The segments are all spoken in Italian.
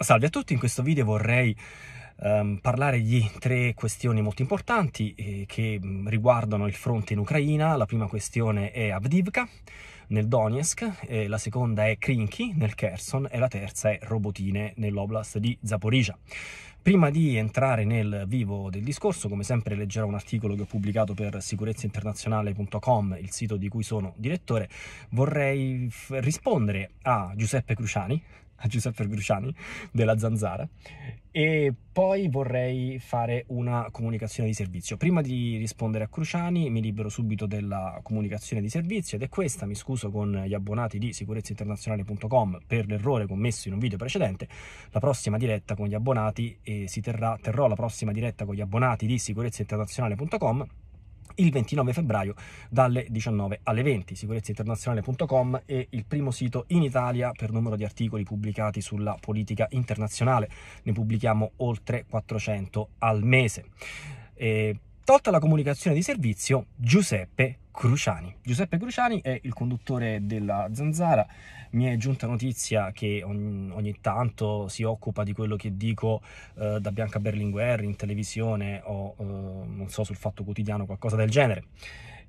Salve a tutti, in questo video vorrei um, parlare di tre questioni molto importanti eh, che mm, riguardano il fronte in Ucraina. La prima questione è Avdivka nel Donetsk, eh, la seconda è Krinky nel Kherson e la terza è Robotine nell'oblast di Zaporizia. Prima di entrare nel vivo del discorso, come sempre leggerò un articolo che ho pubblicato per sicurezzainternazionale.com, il sito di cui sono direttore, vorrei rispondere a Giuseppe Cruciani, a Giuseppe Gruciani della Zanzara e poi vorrei fare una comunicazione di servizio. Prima di rispondere a Cruciani mi libero subito della comunicazione di servizio ed è questa, mi scuso con gli abbonati di sicurezzainternazionale.com per l'errore commesso in un video precedente, la prossima diretta con gli abbonati eh, si terrà, terrò la prossima diretta con gli abbonati di sicurezzainternazionale.com il 29 febbraio dalle 19 alle 20. Sicurezzainternazionale.com è il primo sito in Italia per numero di articoli pubblicati sulla politica internazionale. Ne pubblichiamo oltre 400 al mese. E tolta la comunicazione di servizio, Giuseppe Cruciani. Giuseppe Cruciani è il conduttore della Zanzara. Mi è giunta notizia che ogni, ogni tanto si occupa di quello che dico eh, da Bianca Berlinguer in televisione o eh, non so sul Fatto Quotidiano, qualcosa del genere.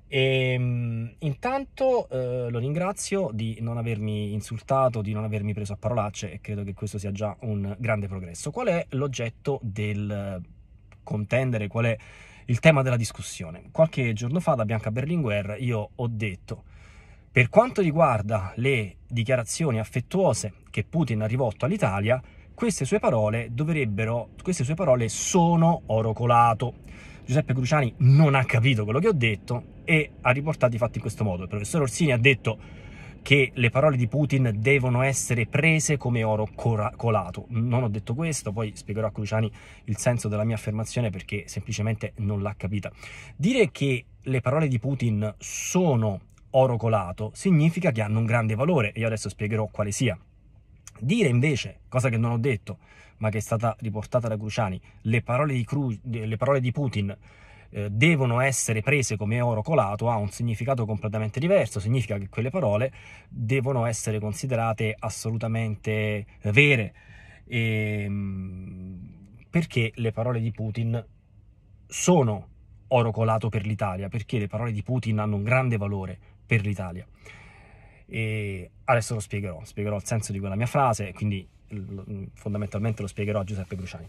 E, ehm, intanto eh, lo ringrazio di non avermi insultato, di non avermi preso a parolacce e credo che questo sia già un grande progresso. Qual è l'oggetto del contendere? Qual è il tema della discussione. Qualche giorno fa da Bianca Berlinguer io ho detto per quanto riguarda le dichiarazioni affettuose che Putin ha rivolto all'Italia, queste sue parole dovrebbero, queste sue parole sono oro colato. Giuseppe Cruciani non ha capito quello che ho detto e ha riportato i fatti in questo modo. Il professor Orsini ha detto che le parole di Putin devono essere prese come oro colato. Non ho detto questo, poi spiegherò a Cruciani il senso della mia affermazione perché semplicemente non l'ha capita. Dire che le parole di Putin sono oro colato significa che hanno un grande valore e io adesso spiegherò quale sia. Dire invece, cosa che non ho detto, ma che è stata riportata da Cruciani, le parole di, Cru- le parole di Putin eh, devono essere prese come oro colato ha un significato completamente diverso, significa che quelle parole devono essere considerate assolutamente eh, vere. E, ehm, perché le parole di Putin sono oro colato per l'Italia, perché le parole di Putin hanno un grande valore per l'Italia. E adesso lo spiegherò, spiegherò il senso di quella mia frase, quindi fondamentalmente lo spiegherò a Giuseppe Bruciani.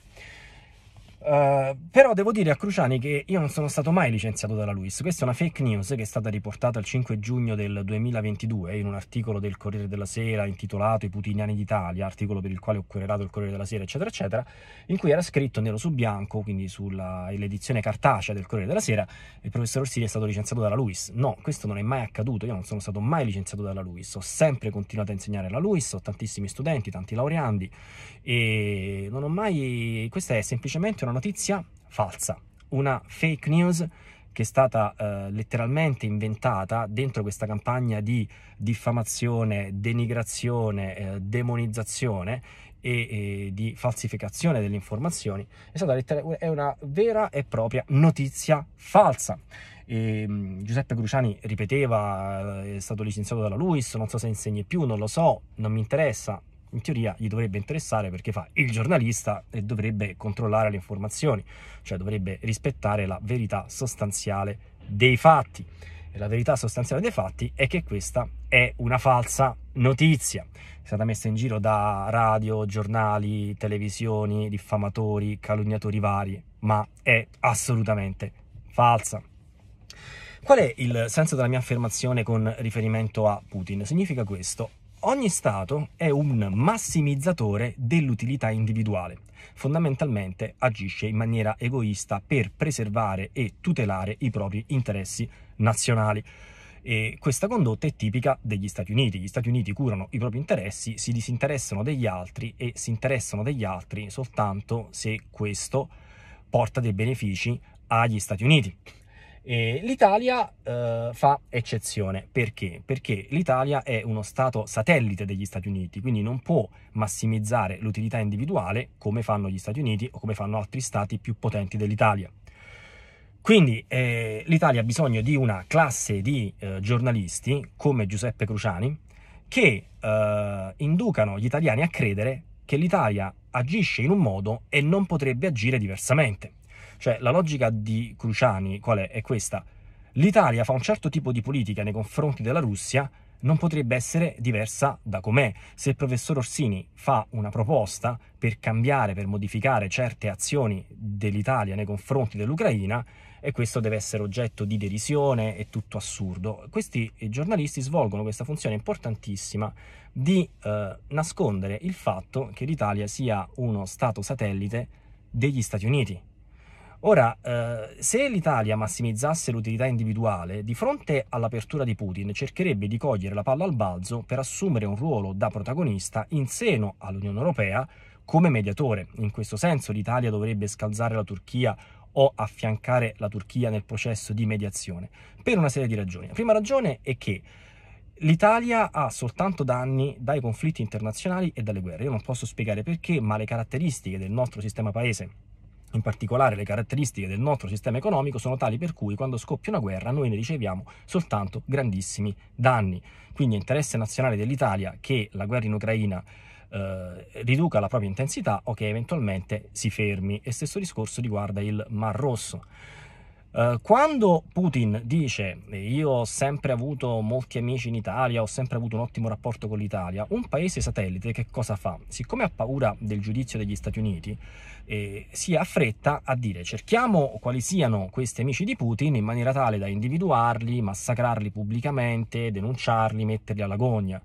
Eh, però devo dire a Cruciani che io non sono stato mai licenziato dalla Luis. Questa è una fake news che è stata riportata il 5 giugno del 2022 in un articolo del Corriere della Sera intitolato I putiniani d'Italia, articolo per il quale ho querelato il Corriere della Sera, eccetera, eccetera, in cui era scritto nero su bianco, quindi sull'edizione cartacea del Corriere della Sera, il professor Orsini è stato licenziato dalla Luis. No, questo non è mai accaduto, io non sono stato mai licenziato dalla Luis, ho sempre continuato a insegnare alla Luis, ho tantissimi studenti, tanti laureandi e non ho mai... questa è semplicemente una una notizia falsa, una fake news che è stata eh, letteralmente inventata dentro questa campagna di diffamazione, denigrazione, eh, demonizzazione e, e, di falsificazione delle informazioni, è, stata letter- è una vera e propria notizia falsa. E, ehm, Giuseppe Cruciani ripeteva, eh, è stato licenziato dalla Luis, non so se insegni più, non lo so, non mi interessa, in teoria gli dovrebbe interessare perché fa il giornalista e dovrebbe controllare le informazioni, cioè dovrebbe rispettare la verità sostanziale dei fatti. E la verità sostanziale dei fatti è che questa è una falsa notizia. È stata messa in giro da radio, giornali, televisioni, diffamatori, calunniatori vari, ma è assolutamente falsa. Qual è il senso della mia affermazione con riferimento a Putin? Significa questo. Ogni stato è un massimizzatore dell'utilità individuale. Fondamentalmente agisce in maniera egoista per preservare e tutelare i propri interessi nazionali. E questa condotta è tipica degli Stati Uniti. Gli Stati Uniti curano i propri interessi, si disinteressano degli altri e si interessano degli altri soltanto se questo porta dei benefici agli Stati Uniti. E L'Italia eh, fa eccezione perché? Perché l'Italia è uno Stato satellite degli Stati Uniti, quindi non può massimizzare l'utilità individuale come fanno gli Stati Uniti o come fanno altri Stati più potenti dell'Italia. Quindi eh, l'Italia ha bisogno di una classe di eh, giornalisti come Giuseppe Cruciani che eh, inducano gli italiani a credere che l'Italia agisce in un modo e non potrebbe agire diversamente. Cioè la logica di Cruciani qual è? È questa. L'Italia fa un certo tipo di politica nei confronti della Russia, non potrebbe essere diversa da com'è. Se il professor Orsini fa una proposta per cambiare, per modificare certe azioni dell'Italia nei confronti dell'Ucraina, e questo deve essere oggetto di derisione, è tutto assurdo. Questi eh, giornalisti svolgono questa funzione importantissima di eh, nascondere il fatto che l'Italia sia uno Stato satellite degli Stati Uniti, Ora, eh, se l'Italia massimizzasse l'utilità individuale, di fronte all'apertura di Putin cercherebbe di cogliere la palla al balzo per assumere un ruolo da protagonista in seno all'Unione Europea come mediatore. In questo senso l'Italia dovrebbe scalzare la Turchia o affiancare la Turchia nel processo di mediazione, per una serie di ragioni. La prima ragione è che L'Italia ha soltanto danni dai conflitti internazionali e dalle guerre. Io non posso spiegare perché, ma le caratteristiche del nostro sistema paese in particolare le caratteristiche del nostro sistema economico sono tali per cui quando scoppia una guerra noi ne riceviamo soltanto grandissimi danni. Quindi è interesse nazionale dell'Italia che la guerra in Ucraina eh, riduca la propria intensità o che eventualmente si fermi. E stesso discorso riguarda il Mar Rosso. Eh, quando Putin dice io ho sempre avuto molti amici in Italia, ho sempre avuto un ottimo rapporto con l'Italia, un paese satellite che cosa fa? Siccome ha paura del giudizio degli Stati Uniti, eh, si affretta a dire cerchiamo quali siano questi amici di Putin in maniera tale da individuarli, massacrarli pubblicamente, denunciarli, metterli alla gogna.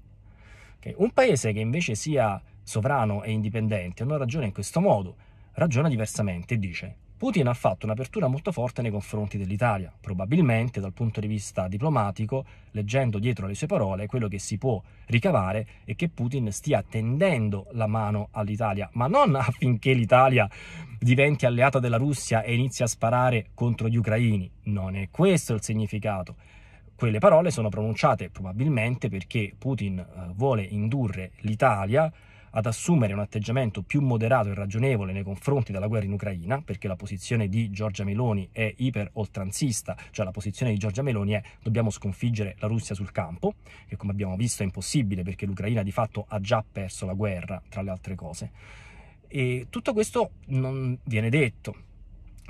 Okay. Un paese che invece sia sovrano e indipendente non ragiona in questo modo ragiona diversamente e dice Putin ha fatto un'apertura molto forte nei confronti dell'Italia, probabilmente dal punto di vista diplomatico, leggendo dietro le sue parole quello che si può ricavare è che Putin stia tendendo la mano all'Italia, ma non affinché l'Italia diventi alleata della Russia e inizi a sparare contro gli ucraini, non è questo il significato. Quelle parole sono pronunciate probabilmente perché Putin eh, vuole indurre l'Italia a ad assumere un atteggiamento più moderato e ragionevole nei confronti della guerra in Ucraina, perché la posizione di Giorgia Meloni è iper oltranzista, cioè la posizione di Giorgia Meloni è dobbiamo sconfiggere la Russia sul campo, che come abbiamo visto è impossibile perché l'Ucraina di fatto ha già perso la guerra, tra le altre cose. E tutto questo non viene detto.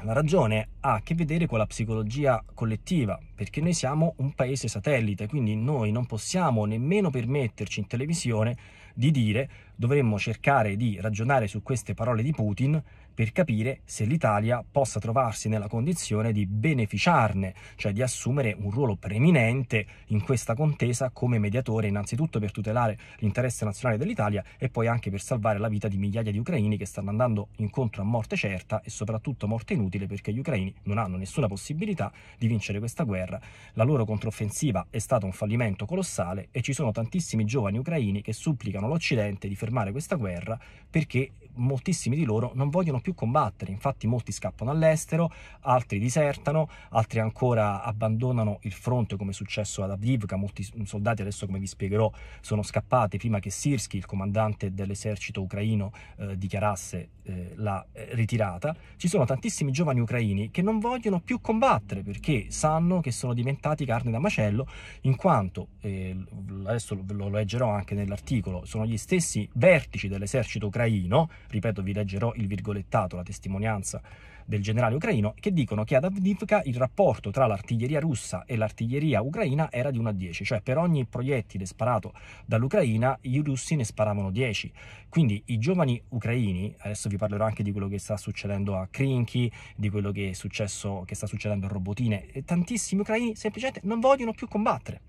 La ragione ha a che vedere con la psicologia collettiva, perché noi siamo un paese satellite, quindi noi non possiamo nemmeno permetterci in televisione di dire, dovremmo cercare di ragionare su queste parole di Putin per capire se l'Italia possa trovarsi nella condizione di beneficiarne, cioè di assumere un ruolo preminente in questa contesa come mediatore innanzitutto per tutelare l'interesse nazionale dell'Italia e poi anche per salvare la vita di migliaia di ucraini che stanno andando incontro a morte certa e soprattutto morte inutile perché gli ucraini non hanno nessuna possibilità di vincere questa guerra. La loro controffensiva è stata un fallimento colossale e ci sono tantissimi giovani ucraini che supplicano l'Occidente di fermare questa guerra perché moltissimi di loro non vogliono più combattere, infatti molti scappano all'estero, altri disertano, altri ancora abbandonano il fronte come è successo ad Avdivka, molti soldati adesso come vi spiegherò sono scappati prima che Sirski, il comandante dell'esercito ucraino, eh, dichiarasse eh, la eh, ritirata, ci sono tantissimi giovani ucraini che non vogliono più combattere perché sanno che sono diventati carne da macello, in quanto, eh, adesso lo leggerò anche nell'articolo, sono gli stessi vertici dell'esercito ucraino, ripeto vi leggerò il virgolettato, la testimonianza del generale ucraino, che dicono che ad Avdivka il rapporto tra l'artiglieria russa e l'artiglieria ucraina era di 1 a 10, cioè per ogni proiettile sparato dall'Ucraina i russi ne sparavano 10. Quindi i giovani ucraini, adesso vi parlerò anche di quello che sta succedendo a Krinky, di quello che, successo, che sta succedendo a Robotine, tantissimi ucraini semplicemente non vogliono più combattere.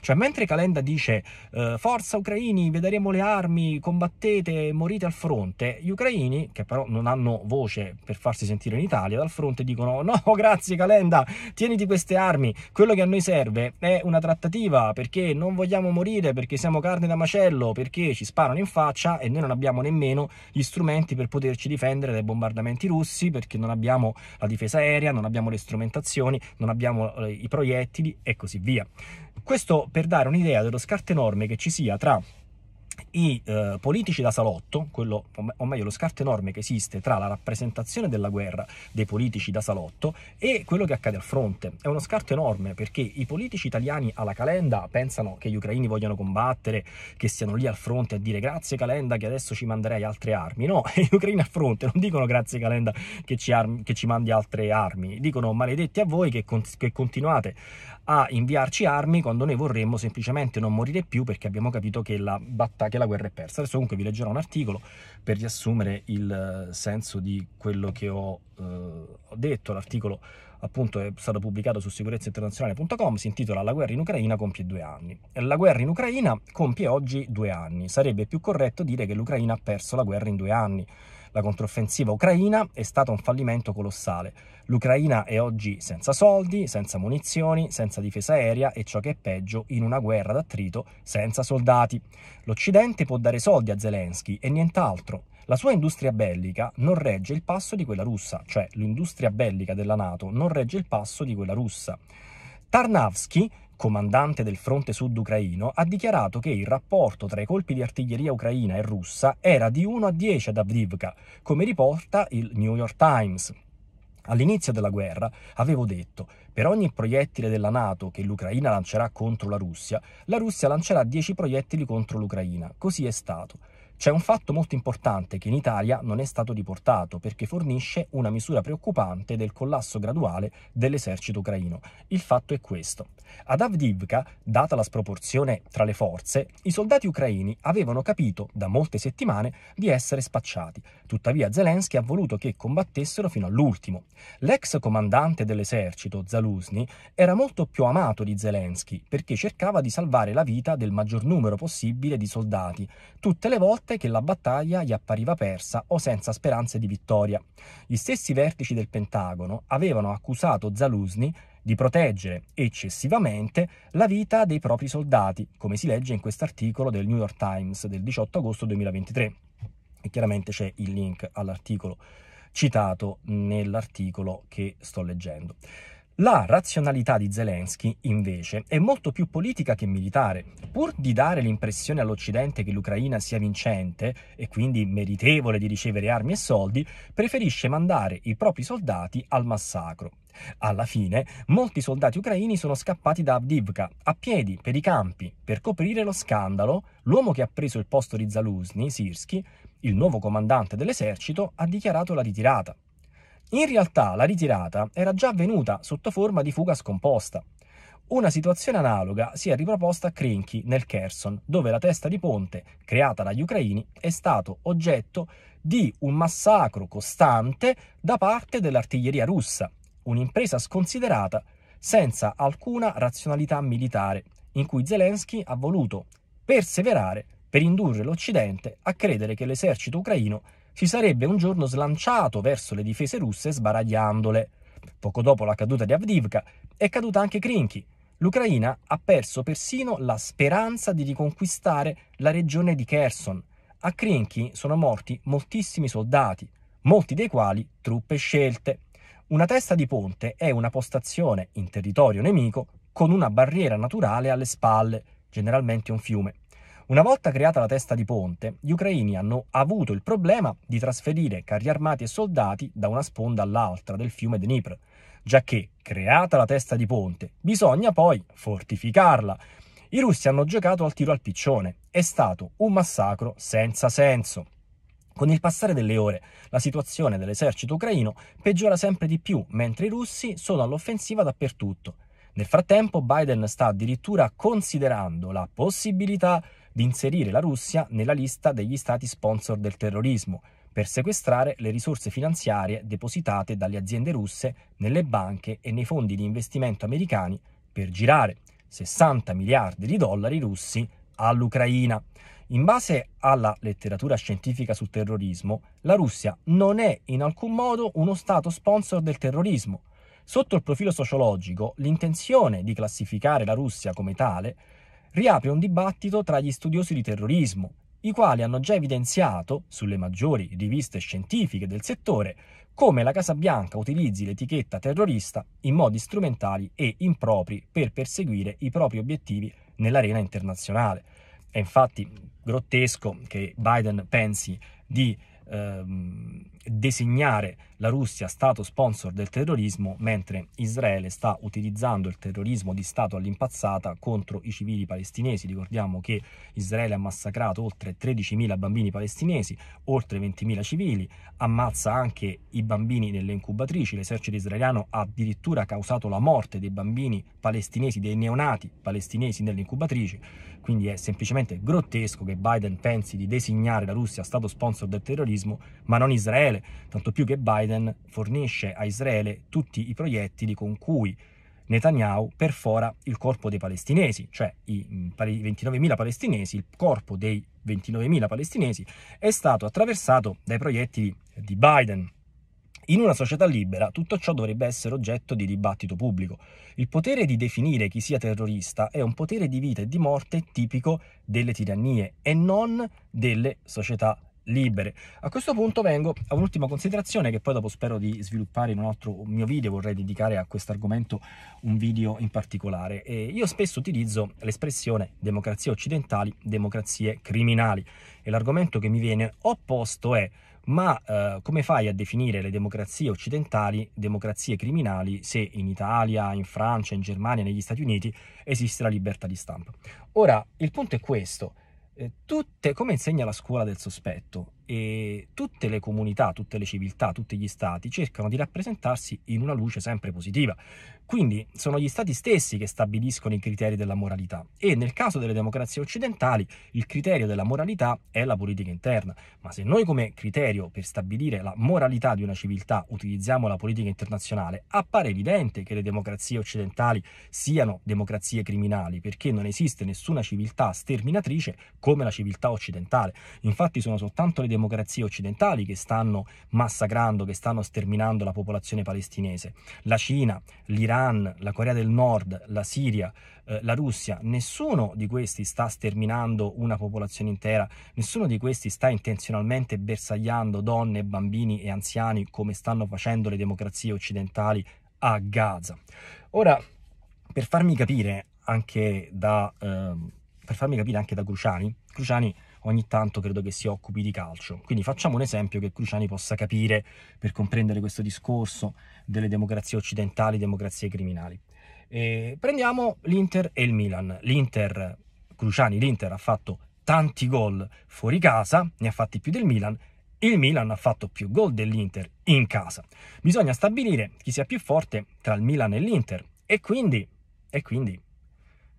Cioè, mentre Calenda dice eh, forza ucraini, vedremo le armi, combattete, morite al fronte, gli ucraini, che però non hanno voce per farsi sentire in Italia, dal fronte dicono no, grazie Calenda, tieniti queste armi, quello che a noi serve è una trattativa perché non vogliamo morire, perché siamo carne da macello, perché ci sparano in faccia e noi non abbiamo nemmeno gli strumenti per poterci difendere dai bombardamenti russi, perché non abbiamo la difesa aerea, non abbiamo le strumentazioni, non abbiamo eh, i proiettili e così via. Questo per dare un'idea dello scarto enorme che ci sia tra i eh, politici da salotto, quello, o meglio lo scarto enorme che esiste tra la rappresentazione della guerra dei politici da salotto e quello che accade al fronte. È uno scarto enorme perché i politici italiani alla Calenda pensano che gli ucraini vogliano combattere, che siano lì al fronte a dire grazie Calenda che adesso ci manderei altre armi. No, gli ucraini al fronte non dicono grazie Calenda che ci, armi, che ci mandi altre armi, dicono maledetti a voi che, con, che continuate a inviarci armi quando noi vorremmo semplicemente non morire più perché abbiamo capito che la, batta- che la guerra è persa. Adesso comunque vi leggerò un articolo per riassumere il eh, senso di quello che ho, eh, ho detto. L'articolo appunto è stato pubblicato su sicurezzainternazionale.com, si intitola La guerra in Ucraina compie due anni. La guerra in Ucraina compie oggi due anni, sarebbe più corretto dire che l'Ucraina ha perso la guerra in due anni. La controffensiva ucraina è stata un fallimento colossale. L'Ucraina è oggi senza soldi, senza munizioni, senza difesa aerea e ciò che è peggio, in una guerra d'attrito senza soldati. L'Occidente può dare soldi a Zelensky e nient'altro. La sua industria bellica non regge il passo di quella russa, cioè l'industria bellica della Nato non regge il passo di quella russa. Tarnavsky comandante del fronte sud ucraino, ha dichiarato che il rapporto tra i colpi di artiglieria ucraina e russa era di 1 a 10 ad Avdivka, come riporta il New York Times. All'inizio della guerra avevo detto, per ogni proiettile della Nato che l'Ucraina lancerà contro la Russia, la Russia lancerà 10 proiettili contro l'Ucraina. Così è stato. C'è un fatto molto importante che in Italia non è stato riportato perché fornisce una misura preoccupante del collasso graduale dell'esercito ucraino. Il fatto è questo. Ad Avdivka, data la sproporzione tra le forze, i soldati ucraini avevano capito da molte settimane di essere spacciati. Tuttavia Zelensky ha voluto che combattessero fino all'ultimo. L'ex comandante dell'esercito, Zaluzny, era molto più amato di Zelensky perché cercava di salvare la vita del maggior numero possibile di soldati, tutte le volte forte che la battaglia gli appariva persa o senza speranze di vittoria. Gli stessi vertici del Pentagono avevano accusato Zaluzny di proteggere eccessivamente la vita dei propri soldati, come si legge in quest'articolo del New York Times del 18 agosto 2023. E chiaramente c'è il link all'articolo citato nell'articolo che sto leggendo. La razionalità di Zelensky, invece, è molto più politica che militare. Pur di dare l'impressione all'Occidente che l'Ucraina sia vincente e quindi meritevole di ricevere armi e soldi, preferisce mandare i propri soldati al massacro. Alla fine, molti soldati ucraini sono scappati da Avdivka, a piedi, per i campi. Per coprire lo scandalo, l'uomo che ha preso il posto di Zaluzny, Sirsky, il nuovo comandante dell'esercito, ha dichiarato la ritirata. In realtà la ritirata era già avvenuta sotto forma di fuga scomposta. Una situazione analoga si è riproposta a Krenki nel Kherson, dove la testa di ponte creata dagli ucraini è stato oggetto di un massacro costante da parte dell'artiglieria russa, un'impresa sconsiderata senza alcuna razionalità militare, in cui Zelensky ha voluto perseverare per indurre l'Occidente a credere che l'esercito ucraino si sarebbe un giorno slanciato verso le difese russe sbaragliandole. Poco dopo la caduta di Avdivka è caduta anche Krinky. L'Ucraina ha perso persino la speranza di riconquistare la regione di Kherson. A Krinky sono morti moltissimi soldati, molti dei quali truppe scelte. Una testa di ponte è una postazione in territorio nemico con una barriera naturale alle spalle, generalmente un fiume. Una volta creata la testa di ponte, gli ucraini hanno avuto il problema di trasferire carri armati e soldati da una sponda all'altra del fiume Dnipro, giacché, creata la testa di ponte, bisogna poi fortificarla. I russi hanno giocato al tiro al piccione, è stato un massacro senza senso. Con il passare delle ore, la situazione dell'esercito ucraino peggiora sempre di più, mentre i russi sono all'offensiva dappertutto. Nel frattempo Biden sta addirittura considerando la possibilità di inserire la Russia nella lista degli stati sponsor del terrorismo per sequestrare le risorse finanziarie depositate dalle aziende russe nelle banche e nei fondi di investimento americani per girare 60 miliardi di dollari russi all'Ucraina. In base alla letteratura scientifica sul terrorismo, la Russia non è in alcun modo uno Stato sponsor del terrorismo. Sotto il profilo sociologico, l'intenzione di classificare la Russia come tale riapre un dibattito tra gli studiosi di terrorismo, i quali hanno già evidenziato, sulle maggiori riviste scientifiche del settore, come la Casa Bianca utilizzi l'etichetta terrorista in modi strumentali e impropri per perseguire i propri obiettivi nell'arena internazionale. È infatti grottesco che Biden pensi di ehm, designare la Russia stato sponsor del terrorismo, mentre Israele sta utilizzando il terrorismo di Stato all'impazzata contro i civili palestinesi. Ricordiamo che Israele ha massacrato oltre 13.000 bambini palestinesi, oltre 20.000 civili, ammazza anche i bambini nelle incubatrici. L'esercito israeliano ha addirittura causato la morte dei bambini palestinesi, dei neonati palestinesi nelle incubatrici. Quindi è semplicemente grottesco che Biden pensi di designare la Russia stato sponsor del terrorismo, ma non Israele Israele, tanto più che Biden fornisce a Israele tutti i proiettili con cui Netanyahu perfora il corpo dei palestinesi, cioè i 29.000 mm, palestinesi, il corpo dei 29.000 palestinesi è stato attraversato dai proiettili di Biden. In una società libera tutto ciò dovrebbe essere oggetto di dibattito pubblico. Il potere di definire chi sia terrorista è un potere di vita e di morte tipico delle tirannie e non delle società libere. A questo punto vengo a un'ultima considerazione che poi dopo spero di sviluppare in un altro mio video, vorrei dedicare a questo argomento un video in particolare. E io spesso utilizzo l'espressione democrazie occidentali, democrazie criminali e l'argomento che mi viene opposto è ma eh, come fai a definire le democrazie occidentali democrazie criminali se in Italia, in Francia, in Germania, negli Stati Uniti esiste la libertà di stampa? Ora, il punto è questo eh, tutte come insegna la scuola del sospetto, e tutte le comunità, tutte le civiltà, tutti gli stati cercano di rappresentarsi in una luce sempre positiva. Quindi sono gli stati stessi che stabiliscono i criteri della moralità e nel caso delle democrazie occidentali il criterio della moralità è la politica interna, ma se noi come criterio per stabilire la moralità di una civiltà utilizziamo la politica internazionale, appare evidente che le democrazie occidentali siano democrazie criminali perché non esiste nessuna civiltà sterminatrice come la civiltà occidentale. Infatti sono soltanto le democrazie occidentali che stanno massacrando, che stanno sterminando la popolazione palestinese. La Cina, l'Iran, la Corea del Nord, la Siria, eh, la Russia, nessuno di questi sta sterminando una popolazione intera, nessuno di questi sta intenzionalmente bersagliando donne, bambini e anziani come stanno facendo le democrazie occidentali a Gaza. Ora, per farmi capire anche da, eh, per farmi capire anche da Cruciani, Cruciani ogni tanto credo che si occupi di calcio. Quindi facciamo un esempio che Cruciani possa capire per comprendere questo discorso delle democrazie occidentali, democrazie criminali. E prendiamo l'Inter e il Milan. L'Inter, Cruciani, l'Inter ha fatto tanti gol fuori casa, ne ha fatti più del Milan, il Milan ha fatto più gol dell'Inter in casa. Bisogna stabilire chi sia più forte tra il Milan e l'Inter e quindi, e quindi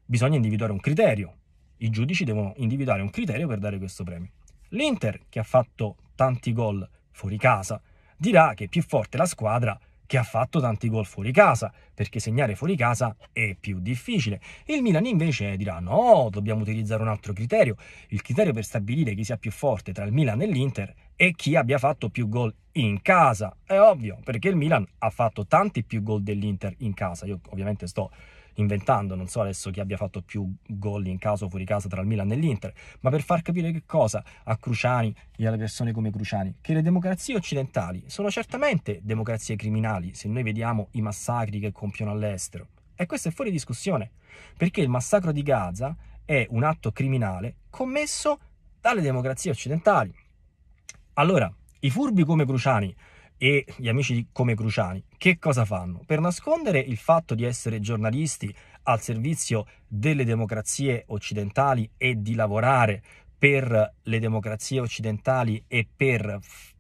bisogna individuare un criterio i giudici devono individuare un criterio per dare questo premio. L'Inter, che ha fatto tanti gol fuori casa, dirà che è più forte la squadra che ha fatto tanti gol fuori casa, perché segnare fuori casa è più difficile. Il Milan invece dirà no, dobbiamo utilizzare un altro criterio. Il criterio per stabilire chi sia più forte tra il Milan e l'Inter è chi abbia fatto più gol in casa. È ovvio, perché il Milan ha fatto tanti più gol dell'Inter in casa. Io ovviamente sto inventando, non so adesso chi abbia fatto più gol in caso o fuori casa tra il Milan e l'Inter, ma per far capire che cosa a Cruciani e alle persone come Cruciani, che le democrazie occidentali sono certamente democrazie criminali se noi vediamo i massacri che compiono all'estero. E questo è fuori discussione, perché il massacro di Gaza è un atto criminale commesso dalle democrazie occidentali. Allora, i furbi come Cruciani e gli amici di come Cruciani, che cosa fanno? Per nascondere il fatto di essere giornalisti al servizio delle democrazie occidentali e di lavorare per le democrazie occidentali e per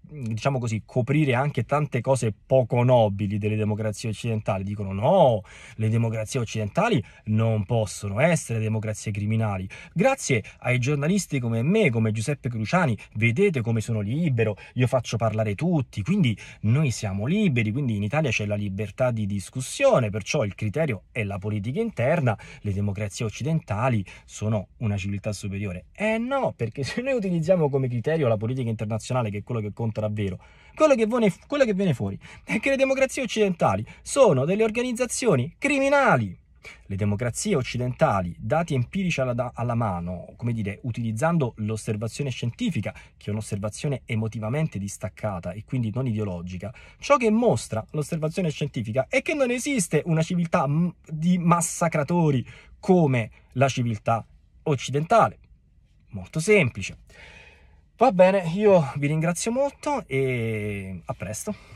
diciamo così, coprire anche tante cose poco nobili delle democrazie occidentali. Dicono no, le democrazie occidentali non possono essere democrazie criminali. Grazie ai giornalisti come me, come Giuseppe Cruciani, vedete come sono libero, io faccio parlare tutti, quindi noi siamo liberi, quindi in Italia c'è la libertà di discussione, perciò il criterio è la politica interna, le democrazie occidentali sono una civiltà superiore. Eh no, perché se noi utilizziamo come criterio la politica internazionale, che è quello che conta risulta davvero. Quello che, viene, quello che viene fuori è che le democrazie occidentali sono delle organizzazioni criminali. Le democrazie occidentali, dati empirici alla, alla, mano, come dire, utilizzando l'osservazione scientifica, che è un'osservazione emotivamente distaccata e quindi non ideologica, ciò che mostra l'osservazione scientifica è che non esiste una civiltà di massacratori come la civiltà occidentale. Molto semplice. Va bene, io vi ringrazio molto e a presto.